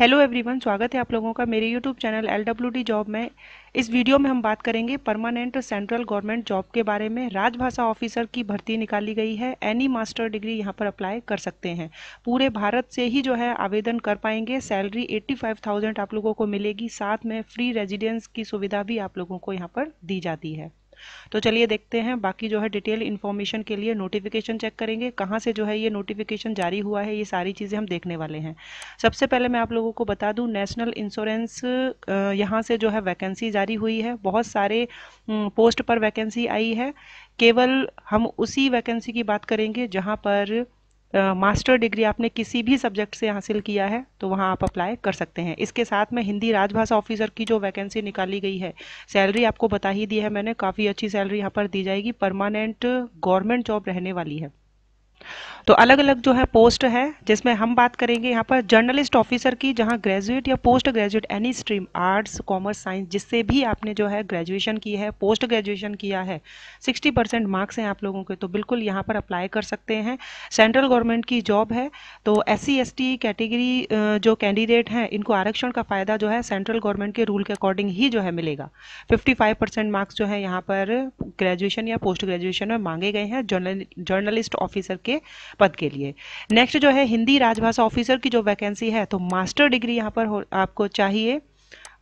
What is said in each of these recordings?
hello everyone स्वागत है आप लोगों का मेरे YouTube channel L W D job में इस वीडियो में हम बात करेंगे परमानेंट सेंट्रल गवर्नमेंट जॉब के बारे में राजभाषा ऑफिसर की भर्ती निकाली गई है एनी मास्टर डिग्री यहां पर अप्लाई कर सकते हैं पूरे भारत से ही जो है आवेदन कर पाएंगे सैलरी 85,000 आप लोगों को मिलेगी साथ में फ्री रेजिडेंस की सुविधा भी आप लोगों को यहाँ पर दी जाती है तो चलिए देखते हैं बाकी जो है डिटेल इन्फॉर्मेशन के लिए नोटिफिकेशन चेक करेंगे कहाँ से जो है ये नोटिफिकेशन जारी हुआ है ये सारी चीज़ें हम देखने वाले हैं सबसे पहले मैं आप लोगों को बता दूँ नेशनल इंश्योरेंस यहाँ से जो है वैकेंसी जारी हुई है बहुत सारे पोस्ट पर वैकेंसी आई है केवल हम उसी वैकेंसी की बात करेंगे जहाँ पर मास्टर डिग्री आपने किसी भी सब्जेक्ट से हासिल किया है तो वहाँ आप अप्लाई कर सकते हैं इसके साथ में हिंदी राजभाषा ऑफिसर की जो वैकेंसी निकाली गई है सैलरी आपको बता ही दी है मैंने काफ़ी अच्छी सैलरी यहाँ पर दी जाएगी परमानेंट गवर्नमेंट जॉब रहने वाली है तो अलग अलग जो है पोस्ट है जिसमें हम बात करेंगे यहाँ पर जर्नलिस्ट ऑफिसर की जहाँ ग्रेजुएट या post graduate any stream arts commerce science जिससे भी आपने जो है ग्रेजुएशन की है पोस्ट ग्रेजुएशन किया है 60 परसेंट मार्क्स हैं आप लोगों के तो बिल्कुल यहाँ पर अप्लाई कर सकते हैं सेंट्रल गवर्नमेंट की जॉब है तो एस सी कैटेगरी जो कैंडिडेट हैं इनको आरक्षण का फ़ायदा जो है सेंट्रल गवर्नमेंट के रूल के अकॉर्डिंग ही जो है मिलेगा फिफ्टी मार्क्स जो है यहाँ पर ग्रेजुएशन या पोस्ट ग्रेजुएशन में मांगे गए हैं जर्नलिस्ट ऑफिसर के के पद के लिए नेक्स्ट जो है हिंदी राजभाषा ऑफिसर की जो वैकेंसी है तो मास्टर डिग्री यहाँ पर आपको चाहिए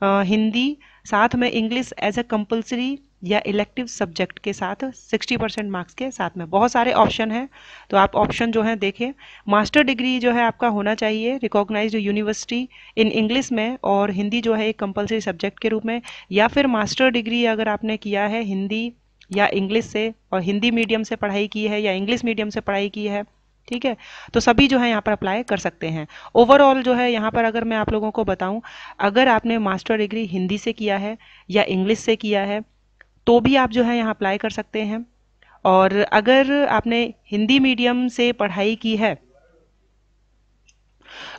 आ, हिंदी साथ में इंग्लिश एज ए कंपल्सरी या इलेक्टिव सब्जेक्ट के साथ 60 परसेंट मार्क्स के साथ में बहुत सारे ऑप्शन हैं तो आप ऑप्शन जो है देखें मास्टर डिग्री जो है आपका होना चाहिए रिकॉग्नाइज यूनिवर्सिटी इन इंग्लिश में और हिंदी जो है एक कंपलसरी सब्जेक्ट के रूप में या फिर मास्टर डिग्री अगर आपने किया है हिंदी या इंग्लिश से और हिंदी मीडियम से पढ़ाई की है या इंग्लिश मीडियम से पढ़ाई की है ठीक है तो सभी जो है यहाँ पर अप्लाई कर सकते हैं ओवरऑल जो है यहाँ पर अगर मैं आप लोगों को बताऊँ अगर आपने मास्टर डिग्री हिंदी से किया है या इंग्लिश से किया है तो भी आप जो है यहाँ अप्लाई कर सकते हैं और अगर आपने हिंदी मीडियम से पढ़ाई की है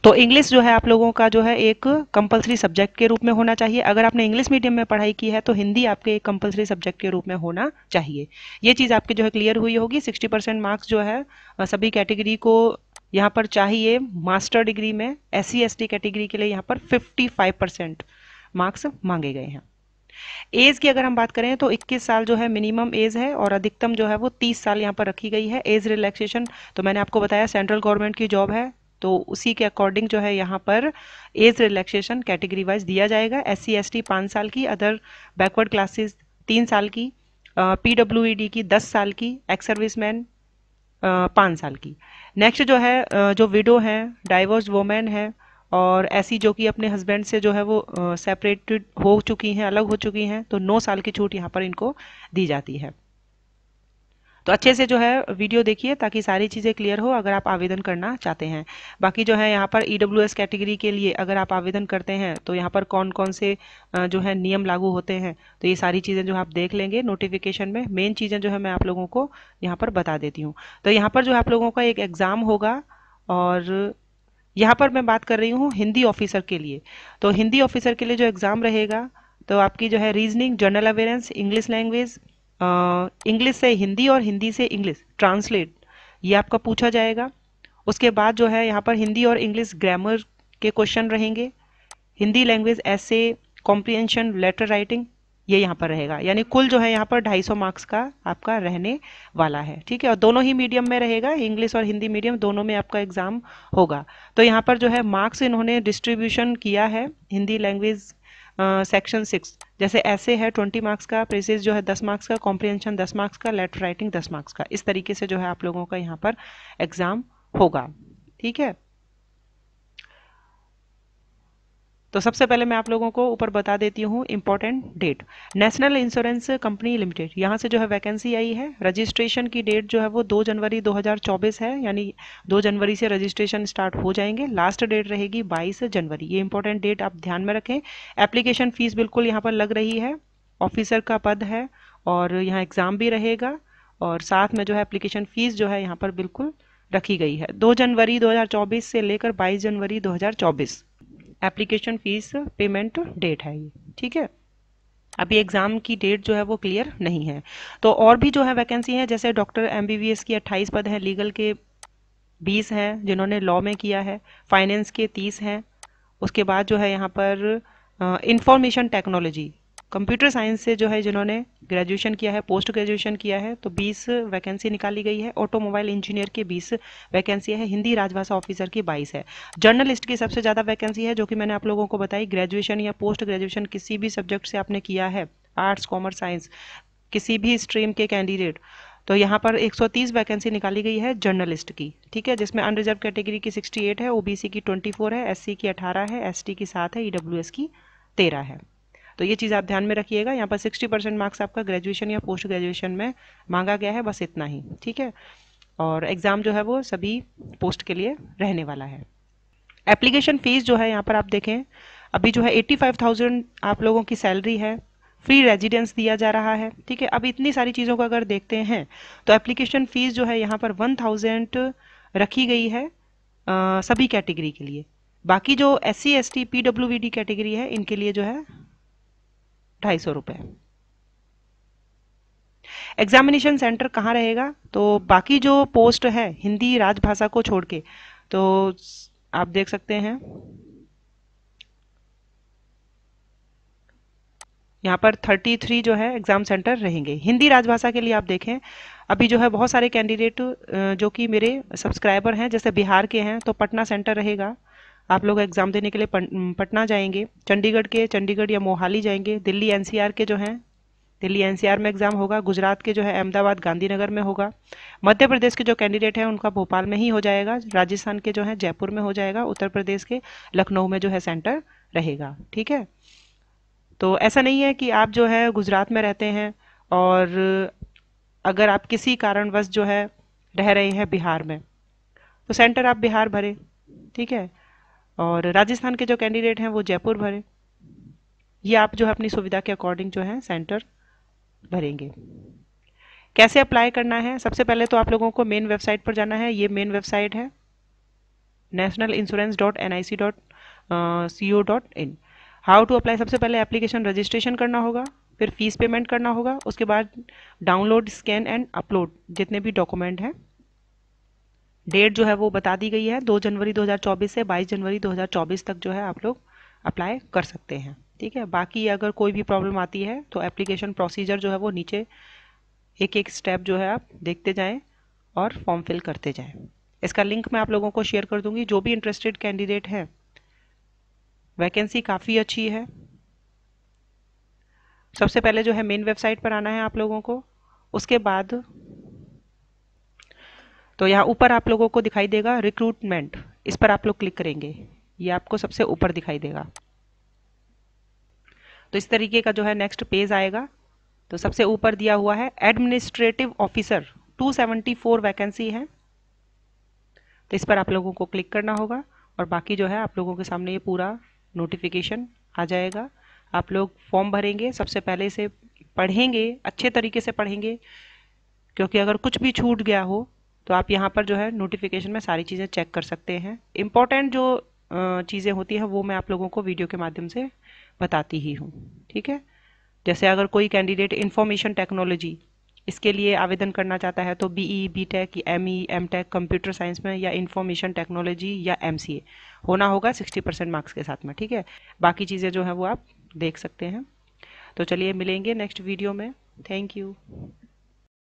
तो इंग्लिश जो है आप लोगों का जो है एक कंपलसरी सब्जेक्ट के रूप में होना चाहिए अगर आपने इंग्लिश मीडियम में पढ़ाई की है तो हिंदी आपके एक कंपलसरी सब्जेक्ट के रूप में होना चाहिए ये चीज़ आपकी जो है क्लियर हुई होगी सिक्सटी परसेंट मार्क्स जो है सभी कैटेगरी को यहाँ पर चाहिए मास्टर डिग्री में एस सी कैटेगरी के लिए यहाँ पर फिफ्टी फाइव परसेंट मार्क्स मांगे गए हैं एज की अगर हम बात करें तो 21 साल जो है मिनिमम एज है और अधिकतम जो है वो 30 साल यहाँ पर रखी गई है एज रिलैक्सेशन तो मैंने आपको बताया सेंट्रल गवर्नमेंट की जॉब है तो उसी के अकॉर्डिंग जो है यहाँ पर एज रिलैक्सेशन कैटेगरी वाइज दिया जाएगा एस सी एस टी पाँच साल की अदर बैकवर्ड क्लासेस तीन साल की पी डब्ल्यू ई डी की दस साल की एक्स सर्विस मैन पाँच साल की नेक्स्ट जो है uh, जो विडो हैं डाइवोर्स वोमेन है और ऐसी जो कि अपने हस्बैंड से जो है वो सेपरेटेड uh, हो चुकी हैं अलग हो चुकी हैं तो नौ साल की छूट यहाँ पर इनको दी जाती है तो अच्छे से जो है वीडियो देखिए ताकि सारी चीज़ें क्लियर हो अगर आप आवेदन करना चाहते हैं बाकी जो है यहाँ पर ई e कैटेगरी के लिए अगर आप आवेदन करते हैं तो यहाँ पर कौन कौन से जो है नियम लागू होते हैं तो ये सारी चीज़ें जो आप देख लेंगे नोटिफिकेशन में मेन चीज़ें जो है मैं आप लोगों को यहाँ पर बता देती हूँ तो यहाँ पर जो आप लोगों का एक एग्ज़ाम होगा और यहाँ पर मैं बात कर रही हूँ हिंदी ऑफिसर के लिए तो हिंदी ऑफिसर के लिए जो एग्ज़ाम रहेगा तो आपकी जो है reasoning general awareness English language English से हिंदी और हिंदी से इंग्लिश ट्रांसलेट ये आपका पूछा जाएगा उसके बाद जो है यहाँ पर हिंदी और इंग्लिश ग्रामर के क्वेश्चन रहेंगे हिंदी लैंग्वेज ऐसे कॉम्प्रिहेंशन लेटर राइटिंग ये यहाँ पर रहेगा यानी कुल जो है यहाँ पर 250 मार्क्स का आपका रहने वाला है ठीक है और दोनों ही मीडियम में रहेगा इंग्लिश और हिंदी मीडियम दोनों में आपका एग्ज़ाम होगा तो यहाँ पर जो है मार्क्स इन्होंने डिस्ट्रीब्यूशन किया है हिंदी लैंग्वेज सेक्शन सिक्स जैसे ऐसे है ट्वेंटी मार्क्स का प्रेसेज जो है दस मार्क्स का कॉम्प्रिहेंशन दस मार्क्स का लेटर राइटिंग दस मार्क्स का इस तरीके से जो है आप लोगों का यहाँ पर एग्ज़ाम होगा ठीक है तो सबसे पहले मैं आप लोगों को ऊपर बता देती हूँ important date national insurance company limited यहाँ से जो है वैकेंसी आई है रजिस्ट्रेशन की डेट जो है वो 2 जनवरी 2024 है यानी 2 जनवरी से रजिस्ट्रेशन स्टार्ट हो जाएंगे लास्ट डेट रहेगी 22 जनवरी ये इम्पोर्टेंट डेट आप ध्यान में रखें एप्लीकेशन फ़ीस बिल्कुल यहाँ पर लग रही है ऑफिसर का पद है और यहाँ एग्ज़ाम भी रहेगा और साथ में जो है एप्लीकेशन फ़ीस जो है यहाँ पर बिल्कुल रखी गई है दो जनवरी दो से लेकर बाईस जनवरी दो एप्लीकेशन फ़ीस पेमेंट डेट है ये ठीक है अभी एग्ज़ाम की डेट जो है वो क्लियर नहीं है तो और भी जो है वैकेंसी है जैसे डॉक्टर एम की अट्ठाईस पद हैं लीगल के बीस हैं जिन्होंने लॉ में किया है फाइनेंस के तीस हैं उसके बाद जो है यहाँ पर इंफॉर्मेशन टेक्नोलॉजी कंप्यूटर साइंस से जो है जिन्होंने ग्रेजुएशन किया है पोस्ट ग्रेजुएशन किया है तो 20 वैकेंसी निकाली गई है ऑटोमोबाइल इंजीनियर की 20 वैकेंसी है हिंदी राजभाषा ऑफिसर की 22 है जर्नलिस्ट की सबसे ज़्यादा वैकेंसी है जो कि मैंने आप लोगों को बताई ग्रेजुएशन या पोस्ट ग्रेजुएशन किसी भी सब्जेक्ट से आपने किया है आर्ट्स कॉमर्स साइंस किसी भी स्ट्रीम के कैंडिडेट तो यहाँ पर 130 वैकेंसी निकाली गई है जर्नलिस्ट की ठीक है जिसमें अनरिजर्व कैटेगरी की 68 है ओबीसी की 24 है एससी की 18 है एसटी की 7 है ईडब्ल्यूएस e की 13 है तो ये चीज़ आप ध्यान में रखिएगा यहाँ पर सिक्सटी परसेंट मार्क्स आपका ग्रेजुएशन या पोस्ट ग्रेजुएशन में मांगा गया है बस इतना ही ठीक है और एग्ज़ाम जो है वो सभी पोस्ट के लिए रहने वाला है एप्लीकेशन फ़ीस जो है यहाँ पर आप देखें अभी जो है एट्टी फाइव थाउजेंड आप लोगों की सैलरी है फ्री रेजिडेंस दिया जा रहा है ठीक है अब इतनी सारी चीज़ों को अगर देखते हैं तो एप्लीकेशन फ़ीस जो है यहाँ पर वन थाउजेंड रखी गई है आ, सभी कैटेगरी के लिए बाकी जो S C S T P W D category है इनके लिए जो है ढाई सौ रुपए एग्जामिनेशन सेंटर कहाँ रहेगा तो बाकी जो पोस्ट है हिंदी राजभाषा को छोड़ के तो आप देख सकते हैं यहाँ पर 33 जो है एग्ज़ाम सेंटर रहेंगे हिंदी राजभाषा के लिए आप देखें अभी जो है बहुत सारे कैंडिडेट जो कि मेरे सब्सक्राइबर हैं जैसे बिहार के हैं तो पटना सेंटर रहेगा आप लोग एग्ज़ाम देने के लिए पटना जाएंगे चंडीगढ़ के चंडीगढ़ या मोहाली जाएंगे दिल्ली एनसीआर के जो हैं दिल्ली एनसीआर में एग्ज़ाम होगा गुजरात के जो है अहमदाबाद गांधीनगर में होगा मध्य प्रदेश के जो कैंडिडेट हैं उनका भोपाल में ही हो जाएगा राजस्थान के जो है जयपुर में हो जाएगा उत्तर प्रदेश के लखनऊ में जो है सेंटर रहेगा ठीक है तो ऐसा नहीं है कि आप जो है गुजरात में रहते हैं और अगर आप किसी कारणवश जो है रह रहे हैं बिहार में तो सेंटर आप बिहार भरे ठीक है और राजस्थान के जो कैंडिडेट हैं वो जयपुर भरें ये आप जो है अपनी सुविधा के अकॉर्डिंग जो है सेंटर भरेंगे कैसे अप्लाई करना है सबसे पहले तो आप लोगों को मेन वेबसाइट पर जाना है ये मेन वेबसाइट है national insurance dot N I C dot C O dot in how to apply सबसे पहले एप्लीकेशन रजिस्ट्रेशन करना होगा फिर फीस पेमेंट करना होगा उसके बाद डाउनलोड स्कैन एंड अपलोड जितने भी डॉक्यूमेंट हैं डेट जो है वो बता दी गई है दो जनवरी 2024 से बाईस जनवरी 2024 तक जो है आप लोग अप्लाई कर सकते हैं ठीक है बाकी अगर कोई भी प्रॉब्लम आती है तो एप्लीकेशन प्रोसीजर जो है वो नीचे एक एक स्टेप जो है आप देखते जाएं और फॉर्म फिल करते जाएं इसका लिंक मैं आप लोगों को शेयर कर दूंगी जो भी इंटरेस्टेड कैंडिडेट है वैकेंसी काफ़ी अच्छी है सबसे पहले जो है मेन वेबसाइट पर आना है आप लोगों को उसके बाद तो यहाँ ऊपर आप लोगों को दिखाई देगा रिक्रूटमेंट इस पर आप लोग क्लिक करेंगे ये आपको सबसे ऊपर दिखाई देगा तो इस तरीके का जो है नेक्स्ट पेज आएगा तो सबसे ऊपर दिया हुआ है एडमिनिस्ट्रेटिव ऑफिसर 274 वैकेंसी है तो इस पर आप लोगों को क्लिक करना होगा और बाकी जो है आप लोगों के सामने ये पूरा नोटिफिकेशन आ जाएगा आप लोग फॉर्म भरेंगे सबसे पहले से पढ़ेंगे अच्छे तरीके से पढ़ेंगे क्योंकि अगर कुछ भी छूट गया हो तो आप यहाँ पर जो है नोटिफिकेशन में सारी चीज़ें चेक कर सकते हैं इम्पॉर्टेंट जो चीज़ें होती हैं वो मैं आप लोगों को वीडियो के माध्यम से बताती ही हूँ ठीक है जैसे अगर कोई कैंडिडेट इंफॉर्मेशन टेक्नोलॉजी इसके लिए आवेदन करना चाहता है तो B E B tech M E M tech computer science में या इन्फॉर्मेशन टेक्नोलॉजी या एम सी ए होना होगा सिक्सटी परसेंट मार्क्स के साथ में ठीक है बाकी चीज़ें जो हैं वो आप देख सकते हैं तो चलिए मिलेंगे नेक्स्ट वीडियो में थैंक यू